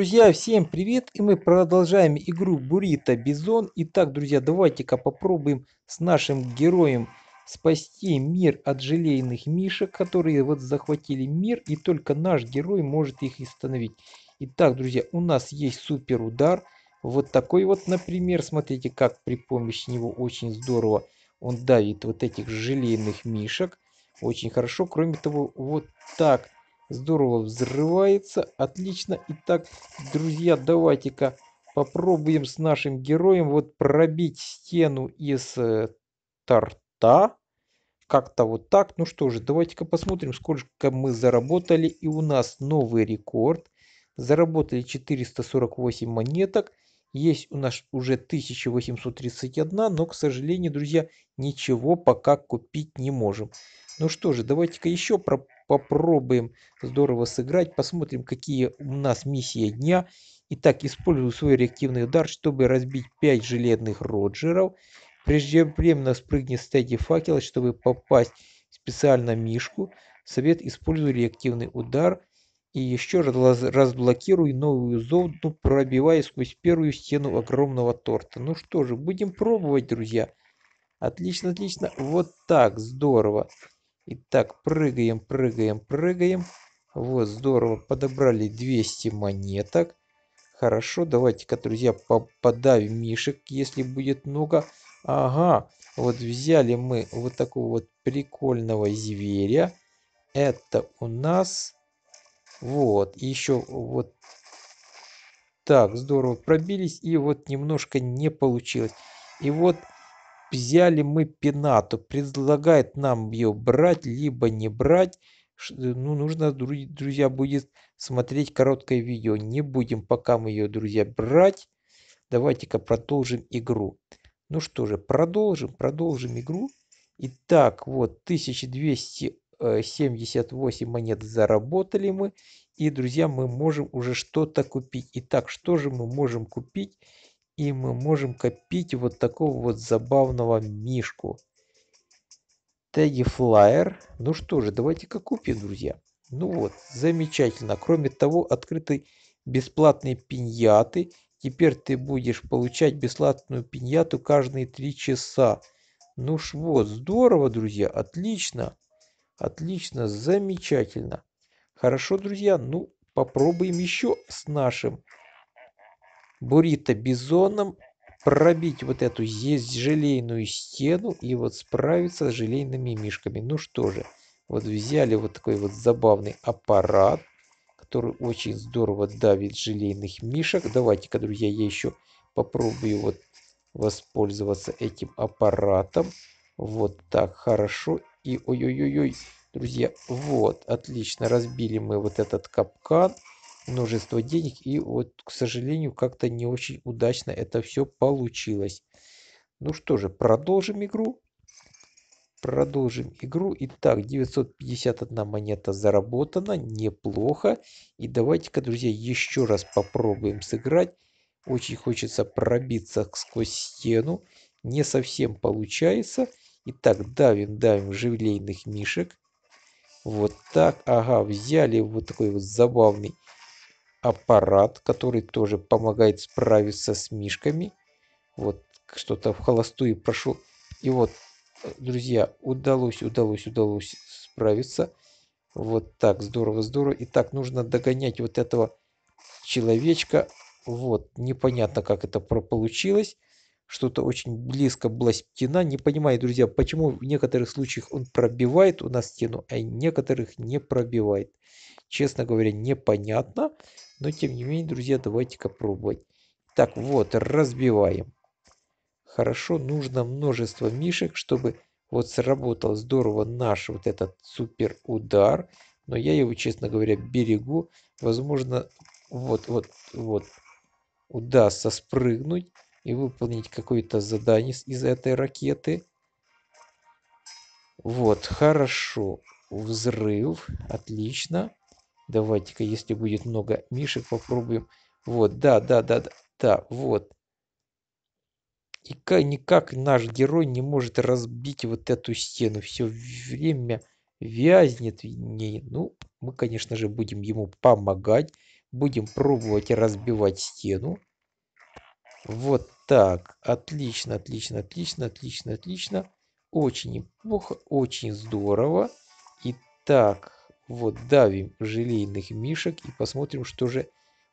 Друзья, всем привет! И мы продолжаем игру Бурита Бизон. Итак, друзья, давайте-ка попробуем с нашим героем спасти мир от желейных мишек, которые вот захватили мир, и только наш герой может их остановить. Итак, друзья, у нас есть супер удар. Вот такой вот, например, смотрите, как при помощи него очень здорово он давит вот этих желейных мишек. Очень хорошо. Кроме того, вот так здорово взрывается. Отлично. Итак, друзья, давайте-ка попробуем с нашим героем вот пробить стену из э, торта. Как-то вот так. Ну что же, давайте-ка посмотрим, сколько мы заработали. И у нас новый рекорд. Заработали 448 монеток. Есть у нас уже 1831, но, к сожалению, друзья, ничего пока купить не можем. Ну что же, давайте-ка еще про попробуем здорово сыграть, посмотрим, какие у нас миссии дня. Итак, использую свой реактивный удар, чтобы разбить 5 железных Роджеров. Преждевременно спрыгни с стеги факела, чтобы попасть в специально мишку. Совет используй реактивный удар. И еще раз разблокируй новую зону, пробивая сквозь первую стену огромного торта. Ну что же, будем пробовать, друзья. Отлично, отлично. Вот так, здорово. Итак, прыгаем, прыгаем, прыгаем. Вот, здорово, подобрали 200 монеток. Хорошо, давайте-ка, друзья, подавим мишек, если будет много. Ага, вот взяли мы вот такого вот прикольного зверя. Это у нас... Вот, еще вот так, здорово пробились. И вот немножко не получилось. И вот взяли мы пенату, предлагает нам ее брать, либо не брать. Э, ну, нужно, друзья, будет смотреть короткое видео. Не будем пока мы ее, друзья, брать. Давайте-ка продолжим игру. Ну что же, продолжим, продолжим игру. Итак, вот 1278 монет заработали мы. И, друзья, мы можем уже что-то купить. Итак, что же мы можем купить? и мы можем копить вот такого вот забавного мишку. Теги Flyer. Ну что же, давайте-ка купим, друзья. Ну вот, замечательно. Кроме того, открыты бесплатные пиньяты. Теперь ты будешь получать бесплатную пиньяту каждые 3 часа. Ну ж вот, здорово, друзья, отлично. Отлично, замечательно. Хорошо, друзья, ну попробуем еще с нашим бурито бизоном пробить вот эту есть желейную стену и вот справиться с желейными мишками. Ну что же, вот взяли вот такой вот забавный аппарат, который очень здорово давит желейных мишек. Давайте-ка, друзья, я еще попробую вот воспользоваться этим аппаратом. Вот так, хорошо. И ой-ой-ой-ой, друзья, вот, отлично, разбили мы вот этот капкан множество денег. И вот, к сожалению, как-то не очень удачно это все получилось. Ну что же, продолжим игру. Продолжим игру. Итак, 951 монета заработана. Неплохо. И давайте-ка, друзья, еще раз попробуем сыграть. Очень хочется пробиться сквозь стену. Не совсем получается. Итак, давим, давим желейных мишек. Вот так. Ага, взяли вот такой вот забавный аппарат, который тоже помогает справиться с мишками. Вот что-то в холостую прошел. И вот, э, друзья, удалось, удалось, удалось справиться. Вот так, здорово, здорово. И так нужно догонять вот этого человечка. Вот, непонятно, как это получилось. Что-то очень близко была стена. Не понимаю, друзья, почему в некоторых случаях он пробивает у нас стену, а в некоторых не пробивает честно говоря, непонятно. Но, тем не менее, друзья, давайте-ка пробовать. Так, вот, разбиваем. Хорошо, нужно множество мишек, чтобы вот сработал здорово наш вот этот супер удар. Но я его, честно говоря, берегу. Возможно, вот, вот, вот удастся спрыгнуть и выполнить какое-то задание из этой ракеты. Вот, хорошо. Взрыв. Отлично. Давайте-ка, если будет много мишек, попробуем. Вот, да, да, да, да, да вот. И как, никак наш герой не может разбить вот эту стену. Все время вязнет в ней. Ну, мы, конечно же, будем ему помогать. Будем пробовать разбивать стену. Вот так. Отлично, отлично, отлично, отлично, отлично. Очень неплохо, очень здорово. Итак, вот, давим желейных мишек и посмотрим, что же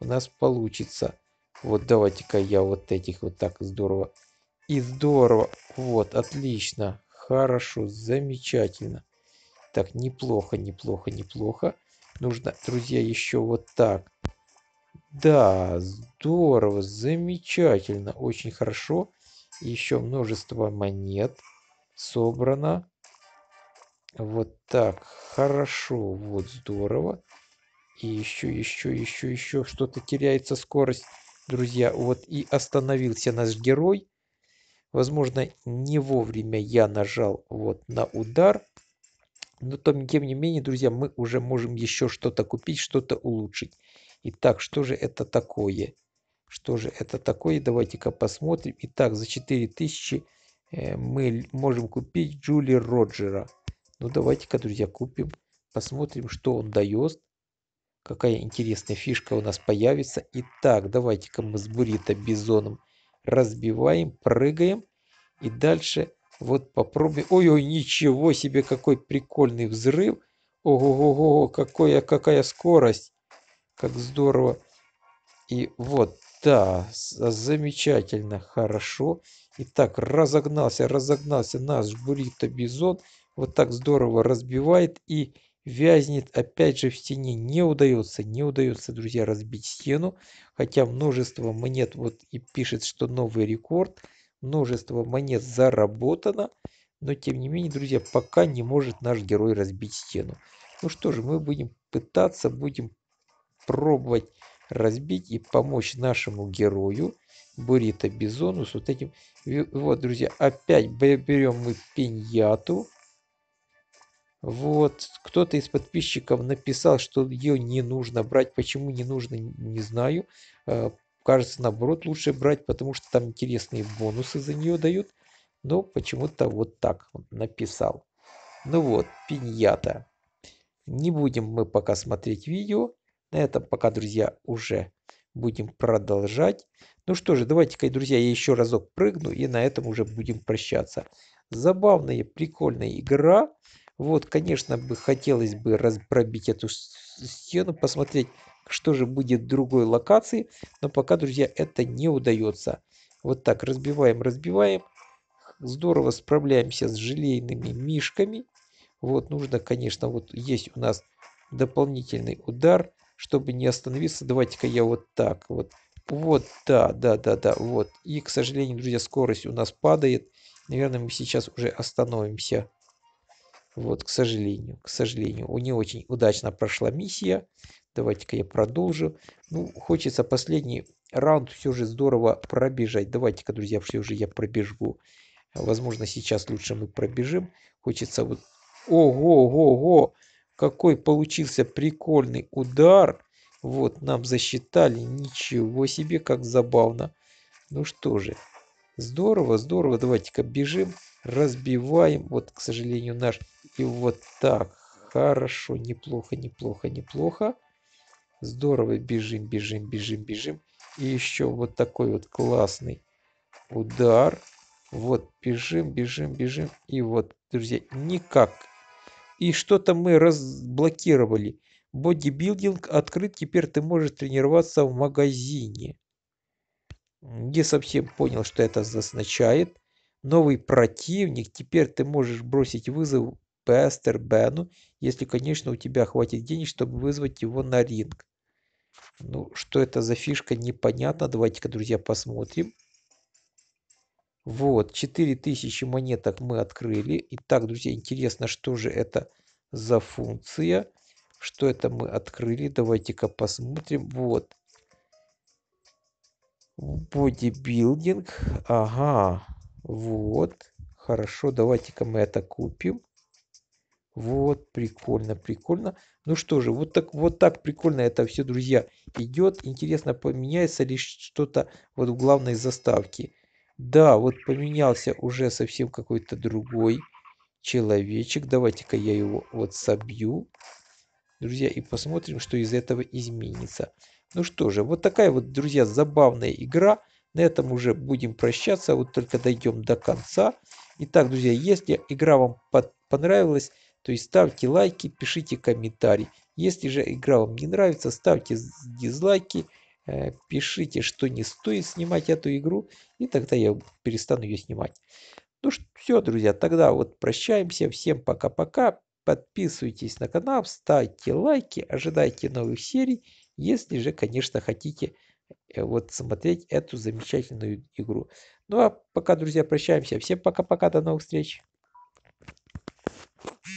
у нас получится. Вот, давайте-ка я вот этих вот так здорово. И здорово. Вот, отлично. Хорошо, замечательно. Так, неплохо, неплохо, неплохо. Нужно, друзья, еще вот так. Да, здорово, замечательно, очень хорошо. Еще множество монет собрано. Вот так. Хорошо. Вот здорово. И еще, еще, еще, еще что-то теряется скорость, друзья. Вот и остановился наш герой. Возможно, не вовремя я нажал вот на удар. Но тем, тем не менее, друзья, мы уже можем еще что-то купить, что-то улучшить. Итак, что же это такое? Что же это такое? Давайте-ка посмотрим. Итак, за 4000 э, мы можем купить Джули Роджера. Ну давайте-ка, друзья, купим, посмотрим, что он дает, какая интересная фишка у нас появится. Итак, давайте-ка мы с буррито бизоном разбиваем, прыгаем и дальше вот попробуем. Ой-ой, ничего себе, какой прикольный взрыв. Ого-го-го, какая, какая скорость. Как здорово. И вот, да, замечательно, хорошо. Итак, разогнался, разогнался наш буррито-бизон вот так здорово разбивает и вязнет опять же в стене. Не удается, не удается, друзья, разбить стену. Хотя множество монет, вот и пишет, что новый рекорд. Множество монет заработано. Но тем не менее, друзья, пока не может наш герой разбить стену. Ну что же, мы будем пытаться, будем пробовать разбить и помочь нашему герою Бурита Бизону с вот этим. Вот, друзья, опять берем мы пиньяту. Вот, кто-то из подписчиков написал, что ее не нужно брать. Почему не нужно, не знаю. Э, кажется, наоборот, лучше брать, потому что там интересные бонусы за нее дают. Но почему-то вот так написал. Ну вот, пиньята. Не будем мы пока смотреть видео. На этом пока, друзья, уже будем продолжать. Ну что же, давайте-ка, друзья, я еще разок прыгну и на этом уже будем прощаться. Забавная, прикольная игра. Вот, конечно, бы хотелось бы пробить эту стену, посмотреть, что же будет в другой локации, но пока, друзья, это не удается. Вот так, разбиваем, разбиваем. Здорово справляемся с желейными мишками. Вот, нужно, конечно, вот есть у нас дополнительный удар, чтобы не остановиться. Давайте-ка я вот так вот. Вот, да, да, да, да, вот. И, к сожалению, друзья, скорость у нас падает. Наверное, мы сейчас уже остановимся. Вот, к сожалению, к сожалению, у не очень удачно прошла миссия. Давайте-ка я продолжу. Ну, хочется последний раунд все же здорово пробежать. Давайте-ка, друзья, все же я пробежу. Возможно, сейчас лучше мы пробежим. Хочется вот... Ого-го-го! Какой получился прикольный удар! Вот, нам засчитали. Ничего себе, как забавно. Ну что же. Здорово, здорово. Давайте-ка бежим разбиваем. Вот, к сожалению, наш... И вот так. Хорошо, неплохо, неплохо, неплохо. Здорово, бежим, бежим, бежим, бежим. И еще вот такой вот классный удар. Вот, бежим, бежим, бежим. И вот, друзья, никак. И что-то мы разблокировали. Бодибилдинг открыт, теперь ты можешь тренироваться в магазине. Не совсем понял, что это означает новый противник, теперь ты можешь бросить вызов Бену, если, конечно, у тебя хватит денег, чтобы вызвать его на ринг. Ну, что это за фишка, непонятно. Давайте-ка, друзья, посмотрим. Вот, 4000 монеток мы открыли. Итак, друзья, интересно, что же это за функция. Что это мы открыли? Давайте-ка посмотрим. Вот. Бодибилдинг. Ага. Вот. Хорошо, давайте-ка мы это купим. Вот, прикольно, прикольно. Ну что же, вот так, вот так прикольно это все, друзья, идет. Интересно, поменяется ли что-то вот в главной заставке. Да, вот поменялся уже совсем какой-то другой человечек. Давайте-ка я его вот собью. Друзья, и посмотрим, что из этого изменится. Ну что же, вот такая вот, друзья, забавная игра. На этом уже будем прощаться, вот только дойдем до конца. Итак, друзья, если игра вам понравилась, то есть ставьте лайки, пишите комментарий. Если же игра вам не нравится, ставьте дизлайки, э, пишите, что не стоит снимать эту игру, и тогда я перестану ее снимать. Ну что, все, друзья, тогда вот прощаемся. Всем пока-пока. Подписывайтесь на канал, ставьте лайки, ожидайте новых серий, если же, конечно, хотите Э, вот смотреть эту замечательную игру. Ну а пока, друзья, прощаемся. Всем пока-пока, до новых встреч.